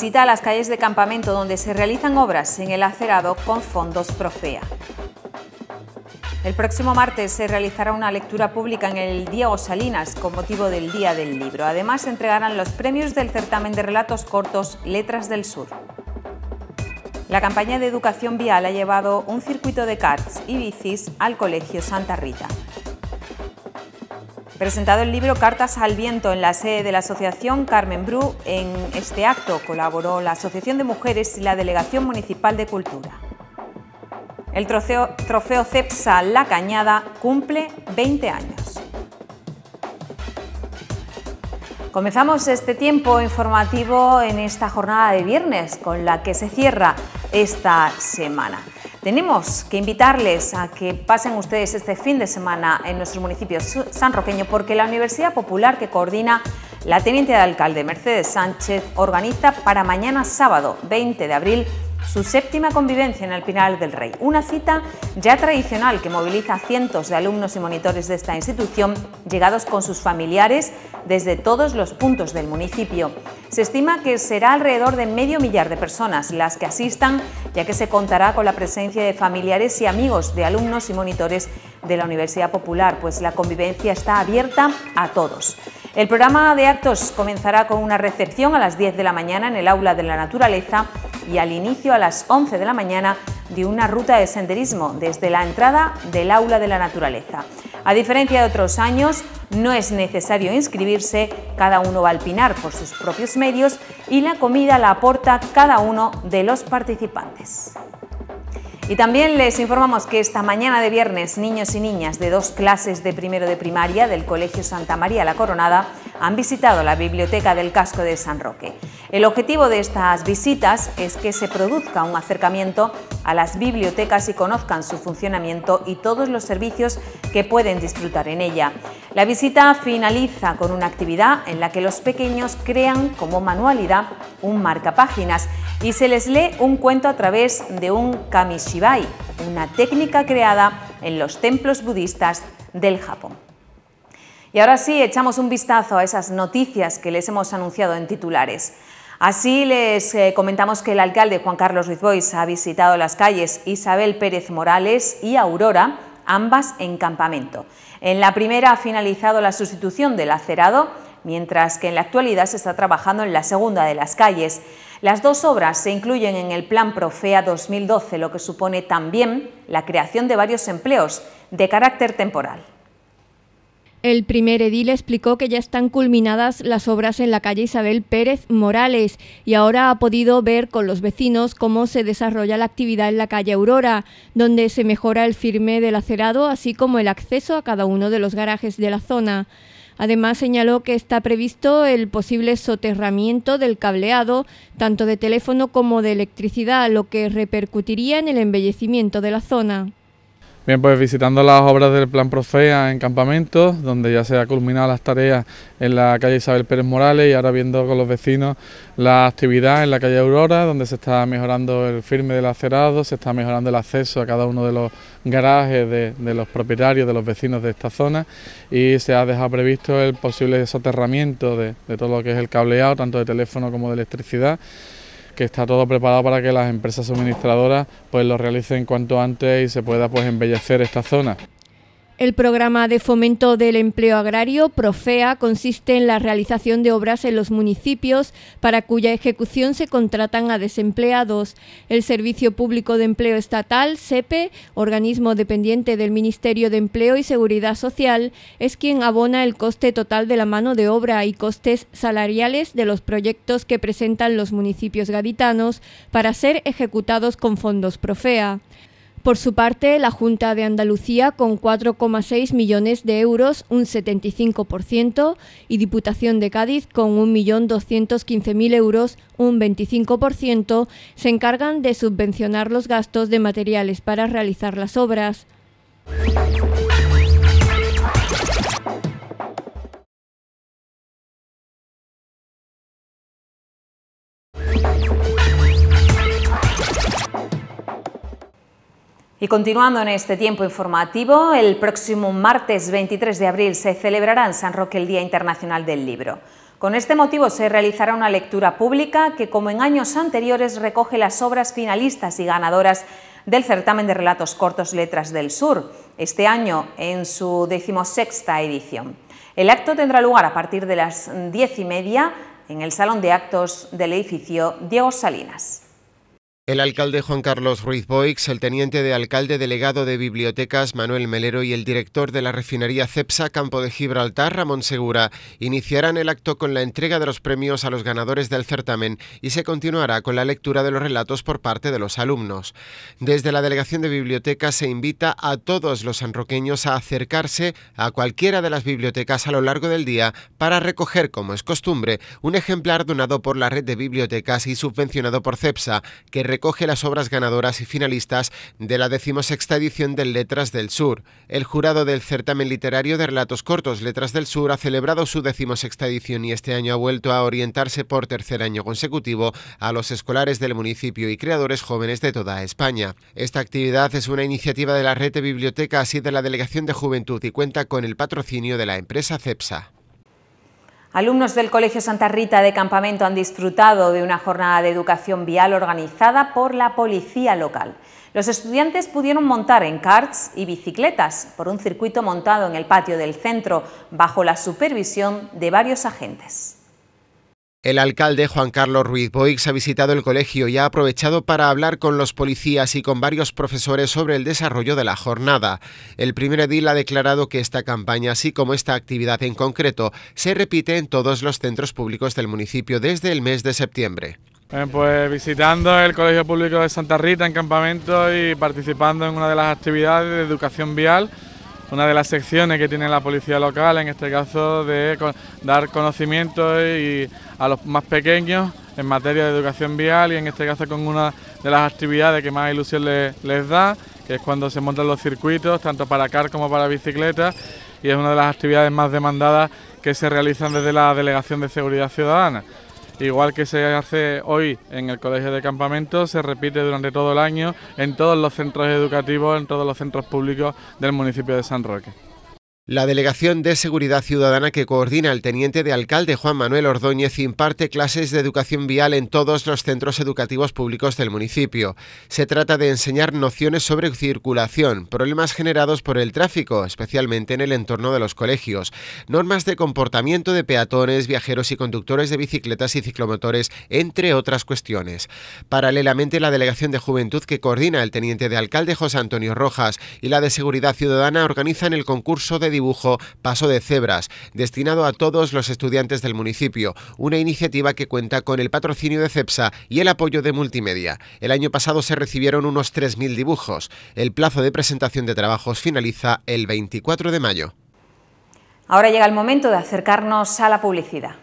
visita las calles de campamento donde se realizan obras en el acerado con fondos Profea. El próximo martes se realizará una lectura pública en el Diego Salinas con motivo del Día del Libro. Además, se entregarán los premios del certamen de relatos cortos Letras del Sur. La campaña de educación vial ha llevado un circuito de carts y bicis al Colegio Santa Rita presentado el libro Cartas al Viento en la sede de la Asociación Carmen Bru. En este acto colaboró la Asociación de Mujeres y la Delegación Municipal de Cultura. El trofeo, trofeo CEPSA La Cañada cumple 20 años. Comenzamos este tiempo informativo en esta jornada de viernes con la que se cierra esta semana. Tenemos que invitarles a que pasen ustedes este fin de semana en nuestro municipio sanroqueño porque la Universidad Popular que coordina la teniente de alcalde Mercedes Sánchez organiza para mañana sábado 20 de abril su séptima convivencia en el del Rey, una cita ya tradicional que moviliza a cientos de alumnos y monitores de esta institución, llegados con sus familiares desde todos los puntos del municipio. Se estima que será alrededor de medio millar de personas las que asistan, ya que se contará con la presencia de familiares y amigos de alumnos y monitores de la Universidad Popular, pues la convivencia está abierta a todos. El programa de actos comenzará con una recepción a las 10 de la mañana en el Aula de la Naturaleza y al inicio a las 11 de la mañana de una ruta de senderismo desde la entrada del Aula de la Naturaleza. A diferencia de otros años, no es necesario inscribirse, cada uno va al Pinar por sus propios medios y la comida la aporta cada uno de los participantes. Y también les informamos que esta mañana de viernes niños y niñas de dos clases de primero de primaria del Colegio Santa María La Coronada han visitado la biblioteca del casco de San Roque. El objetivo de estas visitas es que se produzca un acercamiento a las bibliotecas y conozcan su funcionamiento y todos los servicios que pueden disfrutar en ella. La visita finaliza con una actividad en la que los pequeños crean como manualidad un marcapáginas y se les lee un cuento a través de un kamishibai, una técnica creada en los templos budistas del Japón. Y ahora sí, echamos un vistazo a esas noticias que les hemos anunciado en titulares. Así les eh, comentamos que el alcalde Juan Carlos Ruiz ha visitado las calles Isabel Pérez Morales y Aurora, ambas en campamento. En la primera ha finalizado la sustitución del acerado, mientras que en la actualidad se está trabajando en la segunda de las calles. Las dos obras se incluyen en el Plan Profea 2012, lo que supone también la creación de varios empleos de carácter temporal. El primer edil explicó que ya están culminadas las obras en la calle Isabel Pérez Morales y ahora ha podido ver con los vecinos cómo se desarrolla la actividad en la calle Aurora, donde se mejora el firme del acerado, así como el acceso a cada uno de los garajes de la zona. Además, señaló que está previsto el posible soterramiento del cableado, tanto de teléfono como de electricidad, lo que repercutiría en el embellecimiento de la zona. Bien, pues, visitando las obras del Plan Profea en campamentos, donde ya se han culminado las tareas en la calle Isabel Pérez Morales y ahora viendo con los vecinos la actividad en la calle Aurora, donde se está mejorando el firme del acerado, se está mejorando el acceso a cada uno de los garajes de, los propietarios, de los vecinos de esta zona y se ha dejado previsto el posible soterramiento de todo lo que es el cableado, tanto de teléfono como de electricidad que está todo preparado para que las empresas suministradoras pues lo realicen cuanto antes y se pueda pues embellecer esta zona. El programa de fomento del empleo agrario, Profea, consiste en la realización de obras en los municipios para cuya ejecución se contratan a desempleados. El Servicio Público de Empleo Estatal, SEPE, organismo dependiente del Ministerio de Empleo y Seguridad Social, es quien abona el coste total de la mano de obra y costes salariales de los proyectos que presentan los municipios gaditanos para ser ejecutados con fondos Profea. Por su parte, la Junta de Andalucía con 4,6 millones de euros, un 75%, y Diputación de Cádiz con 1.215.000 euros, un 25%, se encargan de subvencionar los gastos de materiales para realizar las obras. Y continuando en este tiempo informativo, el próximo martes 23 de abril se celebrará en San Roque el Día Internacional del Libro. Con este motivo se realizará una lectura pública que, como en años anteriores, recoge las obras finalistas y ganadoras del certamen de relatos cortos Letras del Sur, este año en su decimosexta edición. El acto tendrá lugar a partir de las diez y media en el Salón de Actos del edificio Diego Salinas. El alcalde Juan Carlos Ruiz Boix, el teniente de alcalde delegado de bibliotecas Manuel Melero y el director de la refinería CEPSA Campo de Gibraltar Ramón Segura iniciarán el acto con la entrega de los premios a los ganadores del certamen y se continuará con la lectura de los relatos por parte de los alumnos. Desde la delegación de bibliotecas se invita a todos los sanroqueños a acercarse a cualquiera de las bibliotecas a lo largo del día para recoger, como es costumbre, un ejemplar donado por la red de bibliotecas y subvencionado por CEPSA que recoge las obras ganadoras y finalistas de la decimosexta edición de Letras del Sur. El jurado del certamen literario de relatos cortos Letras del Sur ha celebrado su decimosexta edición y este año ha vuelto a orientarse por tercer año consecutivo a los escolares del municipio y creadores jóvenes de toda España. Esta actividad es una iniciativa de la Red de Bibliotecas y de la Delegación de Juventud y cuenta con el patrocinio de la empresa CEPSA. Alumnos del Colegio Santa Rita de Campamento han disfrutado de una jornada de educación vial organizada por la policía local. Los estudiantes pudieron montar en carts y bicicletas por un circuito montado en el patio del centro bajo la supervisión de varios agentes. El alcalde Juan Carlos Ruiz Boix ha visitado el colegio y ha aprovechado para hablar con los policías y con varios profesores sobre el desarrollo de la jornada. El primer edil ha declarado que esta campaña, así como esta actividad en concreto, se repite en todos los centros públicos del municipio desde el mes de septiembre. pues visitando el Colegio Público de Santa Rita en campamento y participando en una de las actividades de educación vial una de las secciones que tiene la policía local, en este caso de dar conocimiento y a los más pequeños en materia de educación vial y en este caso con una de las actividades que más ilusión les da, que es cuando se montan los circuitos, tanto para car como para bicicleta, y es una de las actividades más demandadas que se realizan desde la Delegación de Seguridad Ciudadana. Igual que se hace hoy en el Colegio de Campamento, se repite durante todo el año en todos los centros educativos, en todos los centros públicos del municipio de San Roque. La Delegación de Seguridad Ciudadana que coordina el teniente de alcalde Juan Manuel Ordóñez imparte clases de educación vial en todos los centros educativos públicos del municipio. Se trata de enseñar nociones sobre circulación, problemas generados por el tráfico, especialmente en el entorno de los colegios, normas de comportamiento de peatones, viajeros y conductores de bicicletas y ciclomotores, entre otras cuestiones. Paralelamente, la Delegación de Juventud que coordina el teniente de alcalde José Antonio Rojas y la de Seguridad Ciudadana organizan el concurso de dibujo Paso de Cebras, destinado a todos los estudiantes del municipio, una iniciativa que cuenta con el patrocinio de CEPSA y el apoyo de Multimedia. El año pasado se recibieron unos 3.000 dibujos. El plazo de presentación de trabajos finaliza el 24 de mayo. Ahora llega el momento de acercarnos a la publicidad.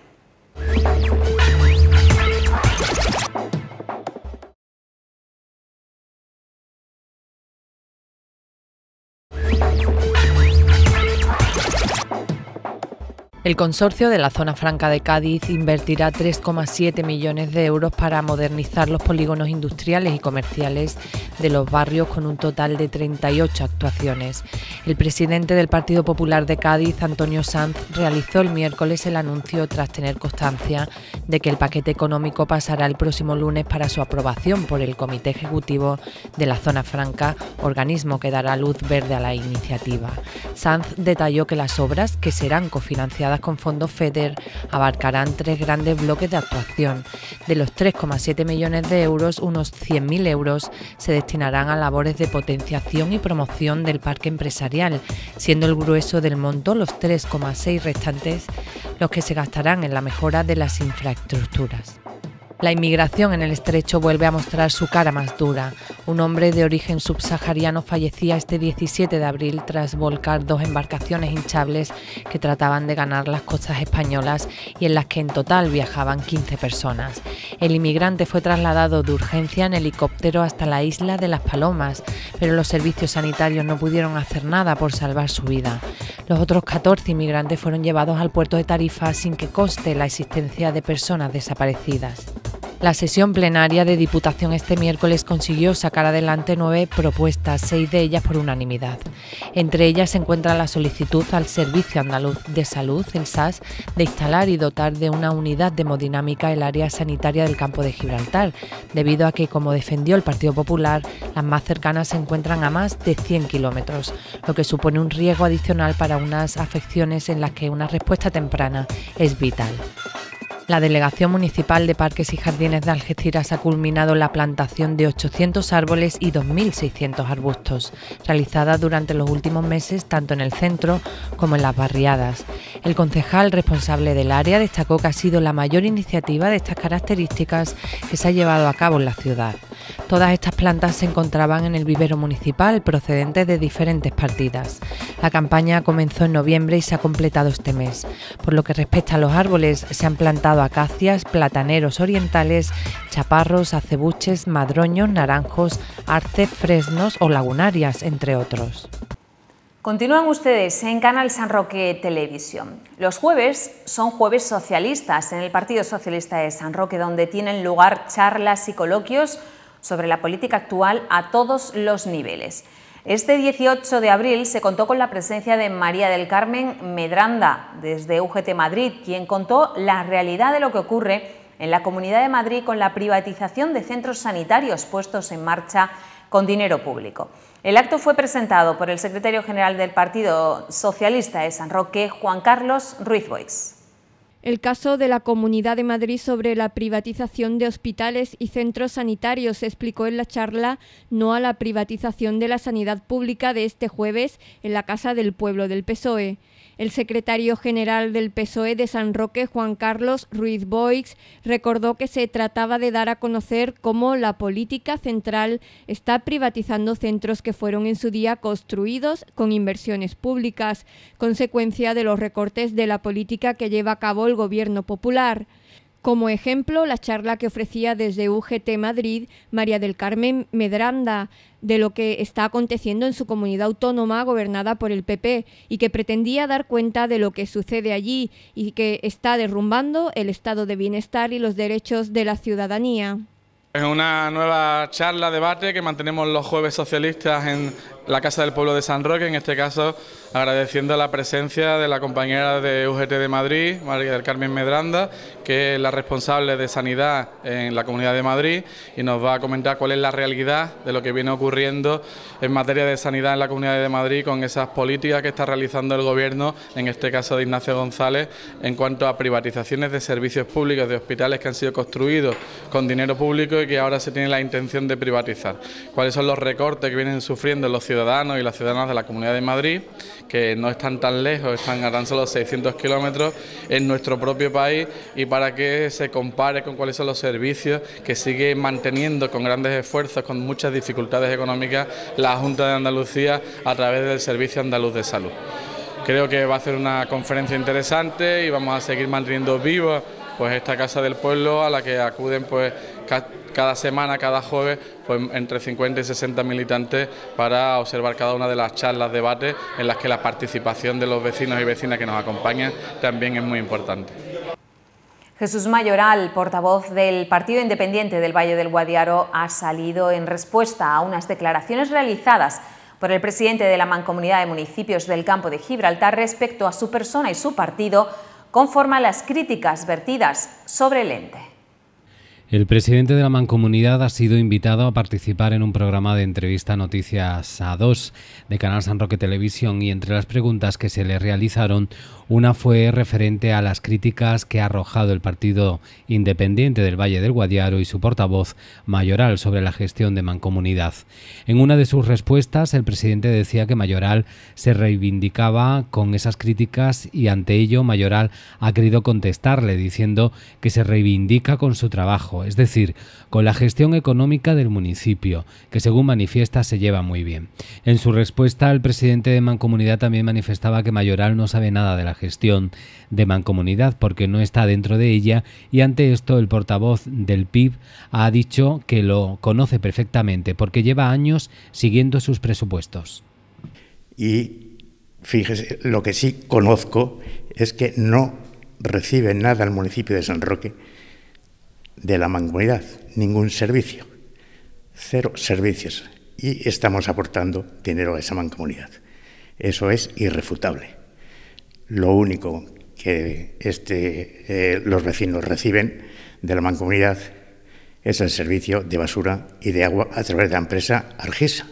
El consorcio de la Zona Franca de Cádiz invertirá 3,7 millones de euros para modernizar los polígonos industriales y comerciales de los barrios con un total de 38 actuaciones. El presidente del Partido Popular de Cádiz, Antonio Sanz, realizó el miércoles el anuncio tras tener constancia de que el paquete económico pasará el próximo lunes para su aprobación por el Comité Ejecutivo de la Zona Franca, organismo que dará luz verde a la iniciativa. Sanz detalló que las obras, que serán cofinanciadas con fondos FEDER abarcarán tres grandes bloques de actuación. De los 3,7 millones de euros, unos 100.000 euros se destinarán a labores de potenciación y promoción del parque empresarial, siendo el grueso del monto los 3,6 restantes los que se gastarán en la mejora de las infraestructuras. La inmigración en el estrecho vuelve a mostrar su cara más dura. Un hombre de origen subsahariano fallecía este 17 de abril tras volcar dos embarcaciones hinchables que trataban de ganar las costas españolas y en las que en total viajaban 15 personas. El inmigrante fue trasladado de urgencia en helicóptero hasta la isla de Las Palomas, pero los servicios sanitarios no pudieron hacer nada por salvar su vida. Los otros 14 inmigrantes fueron llevados al puerto de Tarifa sin que coste la existencia de personas desaparecidas. La sesión plenaria de Diputación este miércoles consiguió sacar adelante nueve propuestas, seis de ellas por unanimidad. Entre ellas se encuentra la solicitud al Servicio Andaluz de Salud, el SAS, de instalar y dotar de una unidad hemodinámica el área sanitaria del campo de Gibraltar, debido a que, como defendió el Partido Popular, las más cercanas se encuentran a más de 100 kilómetros, lo que supone un riesgo adicional para unas afecciones en las que una respuesta temprana es vital. La Delegación Municipal de Parques y Jardines de Algeciras ha culminado la plantación de 800 árboles y 2.600 arbustos, realizada durante los últimos meses tanto en el centro como en las barriadas. El concejal responsable del área destacó que ha sido la mayor iniciativa de estas características que se ha llevado a cabo en la ciudad. Todas estas plantas se encontraban en el vivero municipal procedentes de diferentes partidas. La campaña comenzó en noviembre y se ha completado este mes. Por lo que respecta a los árboles, se han plantado acacias, plataneros orientales, chaparros, acebuches, madroños, naranjos, arce, fresnos o lagunarias, entre otros. Continúan ustedes en Canal San Roque Televisión. Los jueves son jueves socialistas en el Partido Socialista de San Roque, donde tienen lugar charlas y coloquios sobre la política actual a todos los niveles. Este 18 de abril se contó con la presencia de María del Carmen Medranda, desde UGT Madrid, quien contó la realidad de lo que ocurre en la Comunidad de Madrid con la privatización de centros sanitarios puestos en marcha con dinero público. El acto fue presentado por el secretario general del Partido Socialista de San Roque, Juan Carlos Ruiz Boix. El caso de la Comunidad de Madrid sobre la privatización de hospitales y centros sanitarios se explicó en la charla No a la privatización de la sanidad pública de este jueves en la Casa del Pueblo del PSOE. El secretario general del PSOE de San Roque, Juan Carlos Ruiz Boix, recordó que se trataba de dar a conocer cómo la política central está privatizando centros que fueron en su día construidos con inversiones públicas, consecuencia de los recortes de la política que lleva a cabo el Gobierno Popular. Como ejemplo, la charla que ofrecía desde UGT Madrid María del Carmen Medranda de lo que está aconteciendo en su comunidad autónoma gobernada por el PP y que pretendía dar cuenta de lo que sucede allí y que está derrumbando el estado de bienestar y los derechos de la ciudadanía. Es una nueva charla, debate que mantenemos los jueves socialistas en, la Casa del Pueblo de San Roque, en este caso agradeciendo la presencia de la compañera de UGT de Madrid, María del Carmen Medranda, que es la responsable de sanidad en la Comunidad de Madrid y nos va a comentar cuál es la realidad de lo que viene ocurriendo en materia de sanidad en la Comunidad de Madrid con esas políticas que está realizando el Gobierno, en este caso de Ignacio González, en cuanto a privatizaciones de servicios públicos, de hospitales que han sido construidos con dinero público y que ahora se tiene la intención de privatizar. ¿Cuáles son los recortes que vienen sufriendo los ciudadanos? ciudadanos y las ciudadanas de la Comunidad de Madrid, que no están tan lejos, están a tan solo 600 kilómetros en nuestro propio país y para que se compare con cuáles son los servicios que sigue manteniendo con grandes esfuerzos, con muchas dificultades económicas, la Junta de Andalucía a través del Servicio Andaluz de Salud. Creo que va a ser una conferencia interesante y vamos a seguir manteniendo viva pues esta casa del pueblo a la que acuden pues cada semana, cada jueves, pues entre 50 y 60 militantes para observar cada una de las charlas, debates, en las que la participación de los vecinos y vecinas que nos acompañan también es muy importante. Jesús Mayoral, portavoz del Partido Independiente del Valle del Guadiaro, ha salido en respuesta a unas declaraciones realizadas por el presidente de la Mancomunidad de Municipios del Campo de Gibraltar respecto a su persona y su partido, conforme a las críticas vertidas sobre el ente. El presidente de la Mancomunidad ha sido invitado a participar en un programa de entrevista Noticias a 2 de Canal San Roque Televisión y entre las preguntas que se le realizaron una fue referente a las críticas que ha arrojado el Partido Independiente del Valle del Guadiaro y su portavoz Mayoral sobre la gestión de Mancomunidad. En una de sus respuestas, el presidente decía que Mayoral se reivindicaba con esas críticas y ante ello Mayoral ha querido contestarle diciendo que se reivindica con su trabajo, es decir, con la gestión económica del municipio, que según manifiesta se lleva muy bien. En su respuesta, el presidente de Mancomunidad también manifestaba que Mayoral no sabe nada de la gestión de Mancomunidad porque no está dentro de ella y ante esto el portavoz del PIB ha dicho que lo conoce perfectamente porque lleva años siguiendo sus presupuestos. Y fíjese, lo que sí conozco es que no recibe nada el municipio de San Roque de la mancomunidad, ningún servicio, cero servicios y estamos aportando dinero a esa mancomunidad. Eso es irrefutable lo único que este, eh, los vecinos reciben de la mancomunidad es el servicio de basura y de agua a través de la empresa Argisa,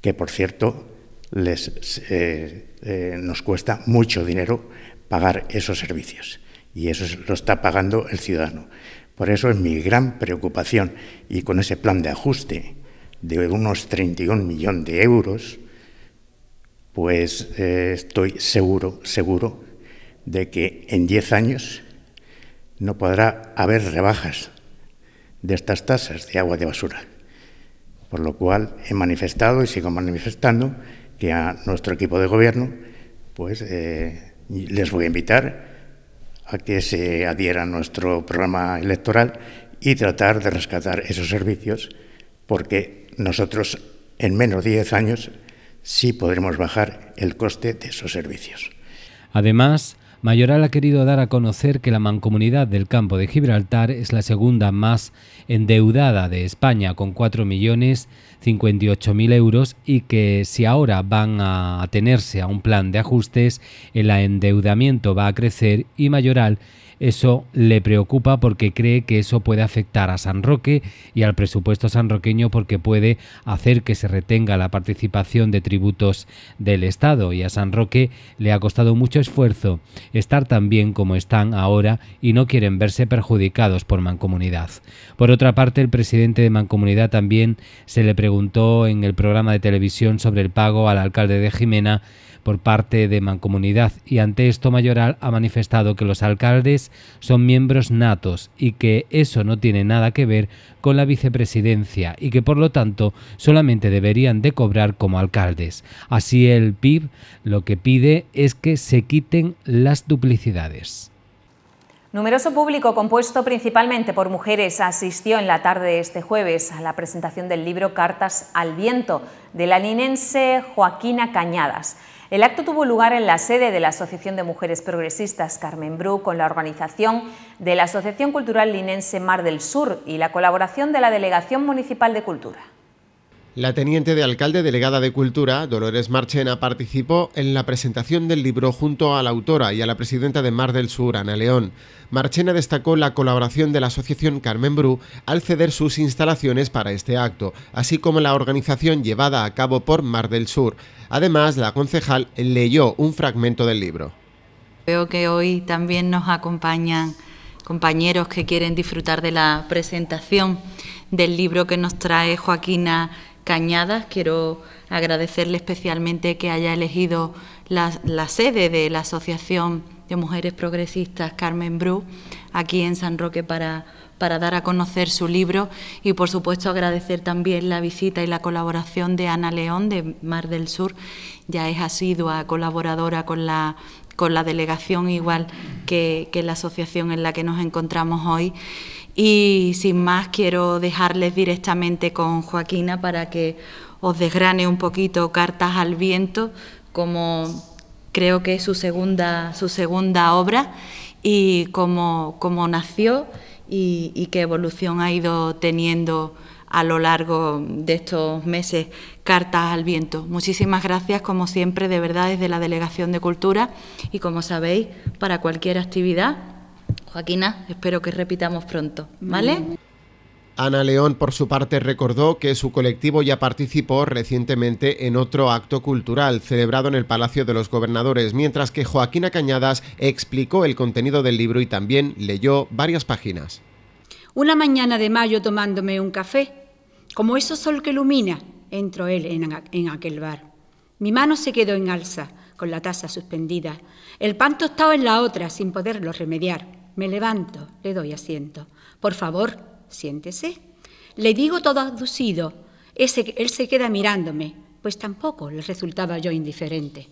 que por cierto les, eh, eh, nos cuesta mucho dinero pagar esos servicios y eso lo está pagando el ciudadano. Por eso es mi gran preocupación y con ese plan de ajuste de unos 31 millones de euros, pues eh, estoy seguro, seguro de que en 10 años no podrá haber rebajas de estas tasas de agua de basura. Por lo cual he manifestado y sigo manifestando que a nuestro equipo de gobierno pues eh, les voy a invitar a que se adhiera a nuestro programa electoral y tratar de rescatar esos servicios porque nosotros en menos de 10 años sí podremos bajar el coste de esos servicios. Además, Mayoral ha querido dar a conocer que la mancomunidad del campo de Gibraltar es la segunda más endeudada de España, con 4.058.000 euros, y que si ahora van a atenerse a un plan de ajustes, el endeudamiento va a crecer y Mayoral eso le preocupa porque cree que eso puede afectar a San Roque y al presupuesto sanroqueño porque puede hacer que se retenga la participación de tributos del Estado y a San Roque le ha costado mucho esfuerzo estar tan bien como están ahora y no quieren verse perjudicados por Mancomunidad. Por otra parte, el presidente de Mancomunidad también se le preguntó en el programa de televisión sobre el pago al alcalde de Jimena por parte de Mancomunidad y ante esto Mayoral ha manifestado que los alcaldes son miembros natos y que eso no tiene nada que ver con la vicepresidencia y que por lo tanto solamente deberían de cobrar como alcaldes. Así el PIB lo que pide es que se quiten las duplicidades. Numeroso público compuesto principalmente por mujeres asistió en la tarde de este jueves a la presentación del libro Cartas al Viento de la linense Joaquina Cañadas. El acto tuvo lugar en la sede de la Asociación de Mujeres Progresistas Carmen Bru con la organización de la Asociación Cultural Linense Mar del Sur y la colaboración de la Delegación Municipal de Cultura. La teniente de alcalde delegada de Cultura, Dolores Marchena, participó en la presentación del libro junto a la autora y a la presidenta de Mar del Sur, Ana León. Marchena destacó la colaboración de la Asociación Carmen Bru al ceder sus instalaciones para este acto, así como la organización llevada a cabo por Mar del Sur. Además, la concejal leyó un fragmento del libro. Veo que hoy también nos acompañan compañeros que quieren disfrutar de la presentación del libro que nos trae Joaquina Cañadas. Quiero agradecerle especialmente que haya elegido la, sede de la Asociación de Mujeres Progresistas Carmen Bru aquí en San Roque para, para dar a conocer su libro y, por supuesto, agradecer también la visita y la colaboración de Ana León de Mar del Sur. Ya es asidua colaboradora con la, con la delegación, igual que la asociación en la que nos encontramos hoy. Y sin más, quiero dejarles directamente con Joaquina para que os desgrane un poquito cartas al viento, como creo que es su segunda, su segunda obra y cómo, nació y, y qué evolución ha ido teniendo a lo largo de estos meses cartas al viento. Muchísimas gracias, como siempre, de verdad, desde la Delegación de Cultura y, como sabéis, para cualquier actividad Joaquina, espero que repitamos pronto, ¿vale? Mm. Ana León, por su parte, recordó que su colectivo ya participó recientemente en otro acto cultural celebrado en el Palacio de los Gobernadores, mientras que Joaquina Cañadas explicó el contenido del libro y también leyó varias páginas. Una mañana de mayo tomándome un café, como eso sol que ilumina, entró él en, aquel bar. Mi mano se quedó en alza, con la taza suspendida, el pan tostado en la otra, sin poderlo remediar. Me levanto, le doy asiento. Por favor, siéntese. Le digo todo aducido. él se queda mirándome, pues tampoco le resultaba yo indiferente.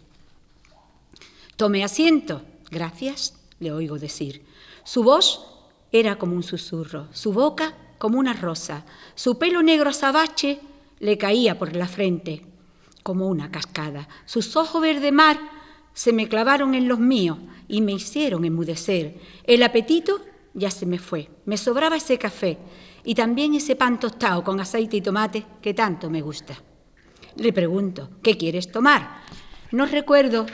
Tome asiento. Gracias, le oigo decir. Su voz era como un susurro, su boca como una rosa, su pelo negro azabache le caía por la frente como una cascada, sus ojos verde mar se me clavaron en los míos y me hicieron enmudecer. El apetito ya se me fue. Me sobraba ese café y también ese pan tostado con aceite y tomate que tanto me gusta. Le pregunto, ¿qué quieres tomar? No recuerdo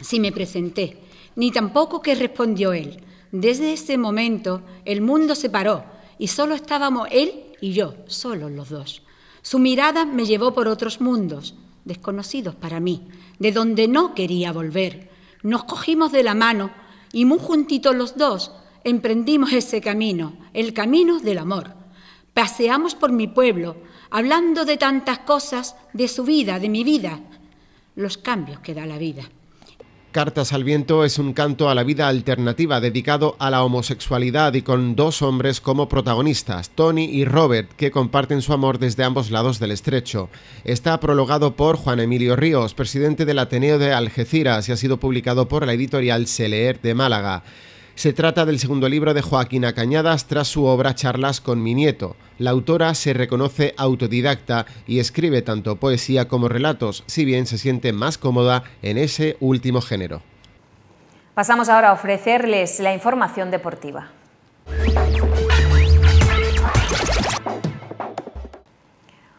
si me presenté, ni tampoco qué respondió él. Desde ese momento el mundo se paró y solo estábamos él y yo, solos los dos. Su mirada me llevó por otros mundos, desconocidos para mí, de donde no quería volver. Nos cogimos de la mano y muy juntitos los dos emprendimos ese camino, el camino del amor. Paseamos por mi pueblo, hablando de tantas cosas, de su vida, de mi vida, los cambios que da la vida. Cartas al Viento es un canto a la vida alternativa dedicado a la homosexualidad y con dos hombres como protagonistas, Tony y Robert, que comparten su amor desde ambos lados del estrecho. Está prologado por Juan Emilio Ríos, presidente del Ateneo de Algeciras, y ha sido publicado por la editorial Seleer de Málaga. Se trata del segundo libro de Joaquina Cañadas tras su obra Charlas con mi nieto. La autora se reconoce autodidacta y escribe tanto poesía como relatos, si bien se siente más cómoda en ese último género. Pasamos ahora a ofrecerles la información deportiva.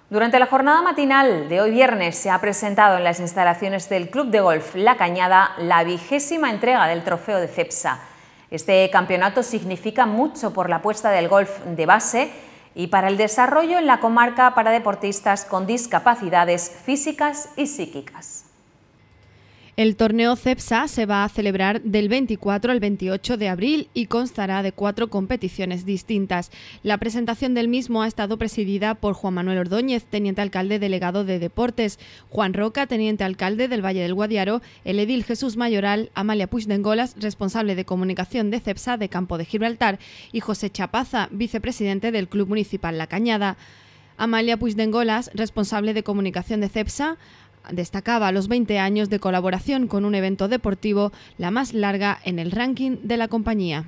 Durante la jornada matinal de hoy viernes se ha presentado en las instalaciones del Club de Golf La Cañada la vigésima entrega del trofeo de CEPSA. Este campeonato significa mucho por la puesta del golf de base y para el desarrollo en la comarca para deportistas con discapacidades físicas y psíquicas. El torneo CEPSA se va a celebrar del 24 al 28 de abril y constará de cuatro competiciones distintas. La presentación del mismo ha estado presidida por Juan Manuel Ordóñez, teniente alcalde delegado de Deportes, Juan Roca, teniente alcalde del Valle del Guadiaro, el edil Jesús Mayoral, Amalia Puigdengolas, responsable de comunicación de CEPSA de Campo de Gibraltar, y José Chapaza, vicepresidente del Club Municipal La Cañada. Amalia Puigdengolas, responsable de comunicación de CEPSA, destacaba los 20 años de colaboración con un evento deportivo, la más larga en el ranking de la compañía.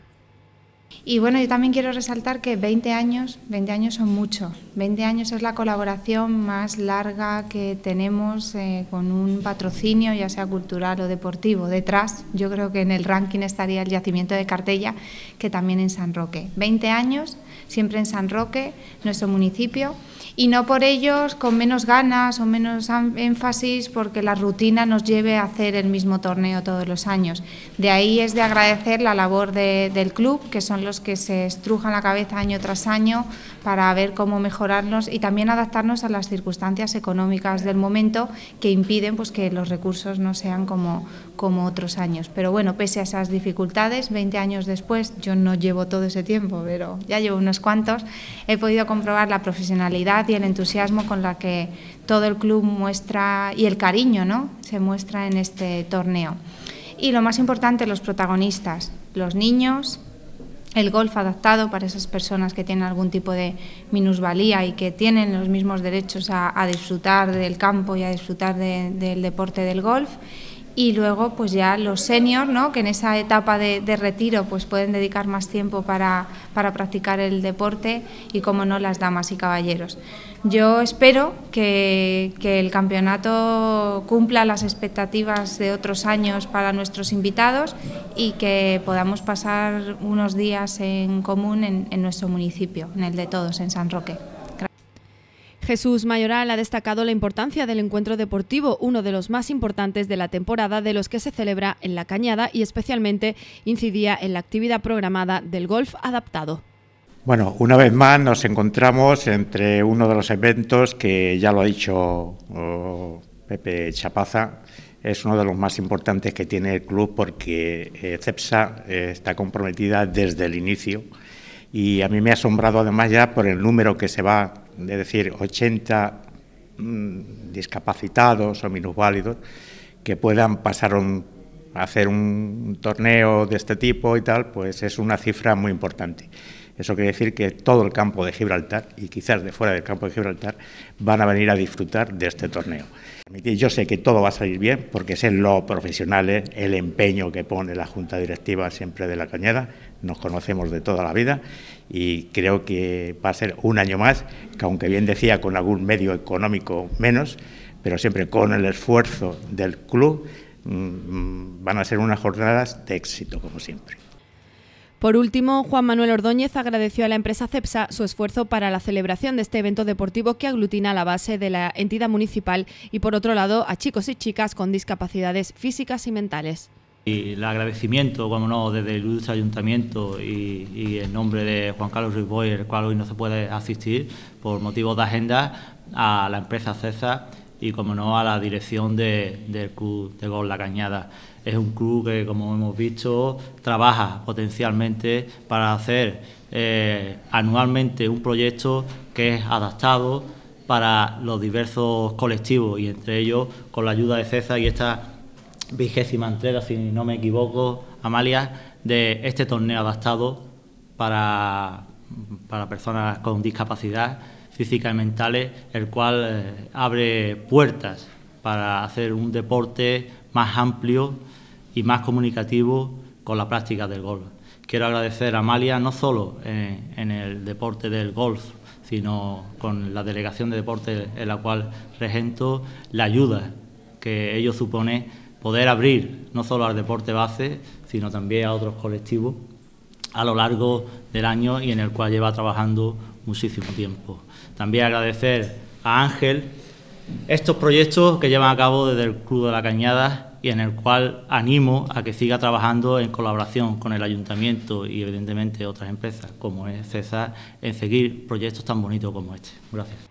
Y bueno, yo también quiero resaltar que 20 años, 20 años son mucho. 20 años es la colaboración más larga que tenemos eh, con un patrocinio, ya sea cultural o deportivo. Detrás, yo creo que en el ranking estaría el yacimiento de Cartella, que también en San Roque. 20 años, siempre en San Roque, nuestro municipio y no por ellos con menos ganas o menos énfasis porque la rutina nos lleve a hacer el mismo torneo todos los años. De ahí es de agradecer la labor del club, que son los que se estrujan la cabeza año tras año para ver cómo mejorarnos y también adaptarnos a las circunstancias económicas del momento que impiden pues, que los recursos no sean como, como otros años. Pero bueno, pese a esas dificultades, 20 años después, yo no llevo todo ese tiempo, pero ya llevo unos cuantos, he podido comprobar la profesionalidad y el entusiasmo con la que todo el club muestra y el cariño ¿no? se muestra en este torneo. Y lo más importante, los protagonistas, los niños, el golf adaptado para esas personas que tienen algún tipo de minusvalía y que tienen los mismos derechos a, disfrutar del campo y a disfrutar del deporte del golf y luego pues ya los seniors, ¿no? que en esa etapa de, retiro pues pueden dedicar más tiempo para, para, practicar el deporte y como no las damas y caballeros. Yo espero que, el campeonato cumpla las expectativas de otros años para nuestros invitados y que podamos pasar unos días en común en nuestro municipio, en el de todos, en San Roque. Jesús Mayoral ha destacado la importancia del encuentro deportivo, uno de los más importantes de la temporada de los que se celebra en la Cañada y especialmente incidía en la actividad programada del golf adaptado. Bueno, una vez más nos encontramos entre uno de los eventos que ya lo ha dicho oh, Pepe Chapaza, es uno de los más importantes que tiene el club porque eh, CEPSA eh, está comprometida desde el inicio y a mí me ha asombrado además ya por el número que se va es decir, 80 mm, discapacitados o minusválidos que puedan pasar a hacer un torneo de este tipo y tal, pues es una cifra muy importante. Eso quiere decir que todo el campo de Gibraltar y quizás de fuera del campo de Gibraltar van a venir a disfrutar de este torneo. Yo sé que todo va a salir bien porque sé lo profesionales, ¿eh? el empeño que pone la Junta Directiva siempre de la Cañada, nos conocemos de toda la vida y creo que va a ser un año más, que aunque bien decía con algún medio económico menos, pero siempre con el esfuerzo del club, mm, mm, van a ser unas jornadas de éxito como siempre. Por último, Juan Manuel Ordóñez agradeció a la empresa CEPSA su esfuerzo para la celebración de este evento deportivo que aglutina la base de la entidad municipal y, por otro lado, a chicos y chicas con discapacidades físicas y mentales. Y el agradecimiento, como no, desde el ayuntamiento y, en nombre de Juan Carlos Ruiz el cual hoy no se puede asistir por motivos de agenda, a la empresa Cepsa y, como no, a la dirección del Club de Gol La Cañada es un club que, como hemos visto, trabaja potencialmente para hacer eh, anualmente un proyecto que es adaptado para los diversos colectivos y entre ellos con la ayuda de CESA y esta vigésima entrega, si no me equivoco, Amalia, de este torneo adaptado para, personas con discapacidad física y mentales, el cual eh, abre puertas para hacer un deporte más amplio y más comunicativo con la práctica del golf. Quiero agradecer a Amalia no solo eh, en, el deporte del golf, sino con la delegación de deporte en la cual regento, la ayuda que ello supone poder abrir no solo al deporte base, sino también a otros colectivos a lo largo del año y en el cual lleva trabajando muchísimo tiempo. También agradecer a Ángel, estos proyectos que llevan a cabo desde el Club de la Cañada y en el cual animo a que siga trabajando en colaboración con el Ayuntamiento y evidentemente otras empresas como es CESA en seguir proyectos tan bonitos como este. Gracias.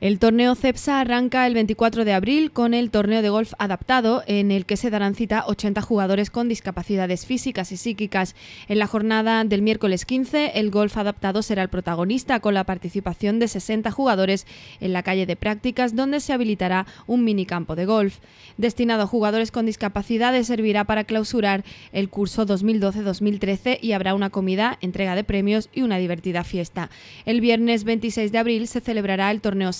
El torneo CEPSA arranca el 24 de abril con el torneo de golf adaptado en el que se darán cita 80 jugadores con discapacidades físicas y psíquicas. En la jornada del miércoles 15, el golf adaptado será el protagonista con la participación de 60 jugadores en la calle de prácticas donde se habilitará un minicampo de golf. Destinado a jugadores con discapacidades servirá para clausurar el curso 2012-2013 y habrá una comida, entrega de premios y una divertida fiesta. El viernes 26 de abril se celebrará el torneo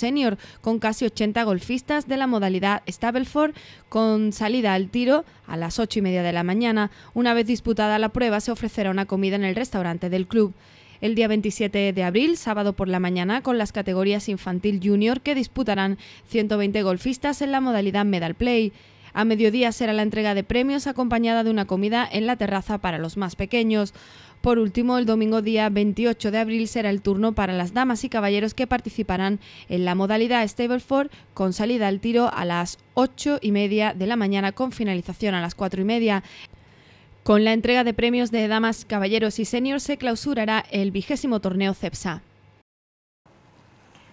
con casi 80 golfistas de la modalidad Stableford, con salida al tiro a las 8 y media de la mañana. Una vez disputada la prueba, se ofrecerá una comida en el restaurante del club el día 27 de abril, sábado por la mañana, con las categorías infantil junior que disputarán 120 golfistas en la modalidad medal play. A mediodía será la entrega de premios acompañada de una comida en la terraza para los más pequeños. Por último, el domingo día 28 de abril será el turno para las damas y caballeros que participarán en la modalidad Stableford con salida al tiro a las 8 y media de la mañana con finalización a las 4 y media. Con la entrega de premios de damas, caballeros y seniors se clausurará el vigésimo torneo CEPSA.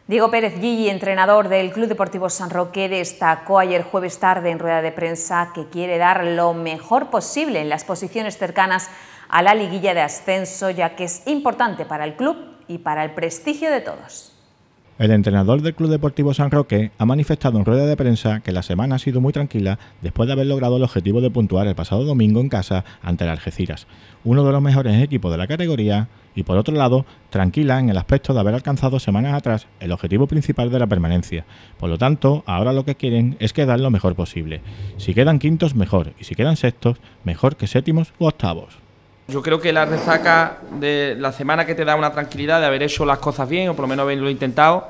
Diego Pérez Gigi, entrenador del Club Deportivo San Roque, destacó ayer jueves tarde en rueda de prensa que quiere dar lo mejor posible en las posiciones cercanas a la liguilla de ascenso, ya que es importante para el club y para el prestigio de todos. El entrenador del Club Deportivo San Roque ha manifestado en rueda de prensa que la semana ha sido muy tranquila después de haber logrado el objetivo de puntuar el pasado domingo en casa ante el Algeciras, uno de los mejores equipos de la categoría, y por otro lado, tranquila en el aspecto de haber alcanzado semanas atrás el objetivo principal de la permanencia. Por lo tanto, ahora lo que quieren es quedar lo mejor posible. Si quedan quintos, mejor, y si quedan sextos, mejor que séptimos u octavos. Yo creo que la resaca de la semana que te da una tranquilidad de haber hecho las cosas bien, o por lo menos haberlo intentado,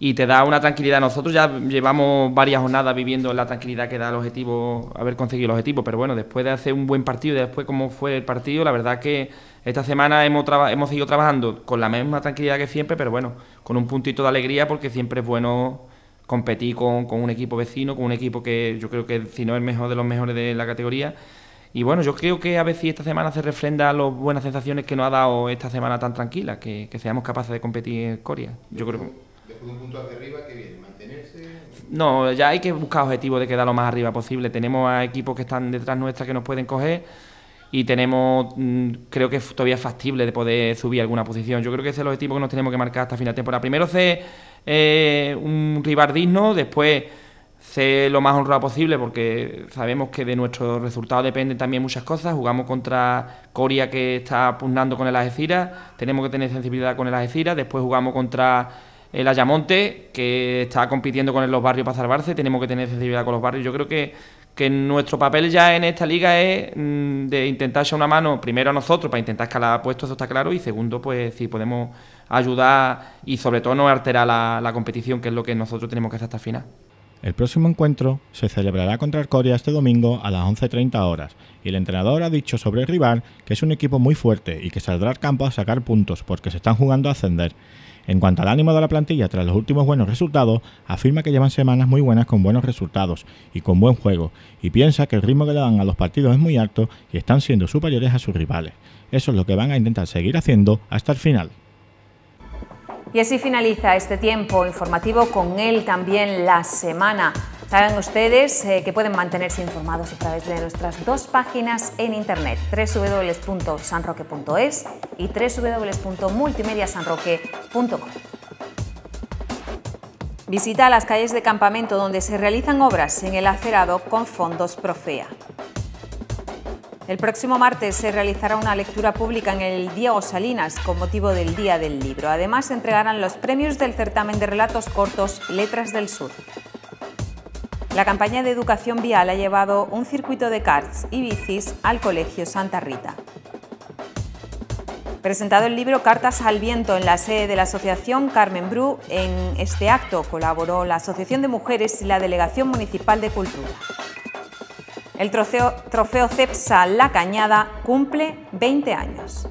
y te da una tranquilidad. Nosotros ya llevamos varias jornadas viviendo la tranquilidad que da el objetivo, haber conseguido el objetivo, pero bueno, después de hacer un buen partido y después cómo fue el partido, la verdad que esta semana hemos, hemos seguido trabajando con la misma tranquilidad que siempre, pero bueno, con un puntito de alegría porque siempre es bueno competir con, con un equipo vecino, con un equipo que yo creo que si no es el mejor de los mejores de la categoría y bueno, yo creo que a ver si esta semana se refrenda las buenas sensaciones que nos ha dado esta semana tan tranquila, que, seamos capaces de competir en Corea. Yo creo Después de un punto hacia arriba, ¿qué bien. ¿Mantenerse? No, ya hay que buscar objetivos de quedar lo más arriba posible. Tenemos a equipos que están detrás nuestra que nos pueden coger y tenemos, mm, creo que todavía es factible de poder subir alguna posición. Yo creo que ese es el objetivo que nos tenemos que marcar hasta final de temporada. Primero hacer eh, un rival digno, después ser lo más honrado posible porque sabemos que de nuestro resultado dependen también muchas cosas. Jugamos contra Coria que está pugnando con el Algeciras, tenemos que tener sensibilidad con el Algeciras, después jugamos contra el Ayamonte que está compitiendo con los barrios para salvarse, tenemos que tener sensibilidad con los barrios. Yo creo que, nuestro papel ya en esta liga es mm, de intentar echar una mano primero a nosotros para intentar escalar puestos, eso está claro, y segundo, pues si podemos ayudar y sobre todo no alterar la, la competición, que es lo que nosotros tenemos que hacer hasta el final. El próximo encuentro se celebrará contra Arcoria este domingo a las 11.30 horas y el entrenador ha dicho sobre el rival que es un equipo muy fuerte y que saldrá al campo a sacar puntos porque se están jugando a ascender. En cuanto al ánimo de la plantilla tras los últimos buenos resultados, afirma que llevan semanas muy buenas con buenos resultados y con buen juego y piensa que el ritmo que le dan a los partidos es muy alto y están siendo superiores a sus rivales. Eso es lo que van a intentar seguir haciendo hasta el final. Y así finaliza este tiempo informativo, con él también la semana. Saben ustedes eh, que pueden mantenerse informados a través de nuestras dos páginas en internet, www.sanroque.es y www.multimediasanroque.com. Visita las calles de campamento donde se realizan obras en el acerado con fondos Profea. El próximo martes se realizará una lectura pública en el Diego Salinas con motivo del Día del Libro. Además, entregarán los premios del certamen de relatos cortos Letras del Sur. La campaña de educación vial ha llevado un circuito de carts y bicis al Colegio Santa Rita. Presentado el libro Cartas al Viento en la sede de la Asociación Carmen Bru, en este acto colaboró la Asociación de Mujeres y la Delegación Municipal de Cultura. El trofeo, CEPSA La Cañada cumple 20 años.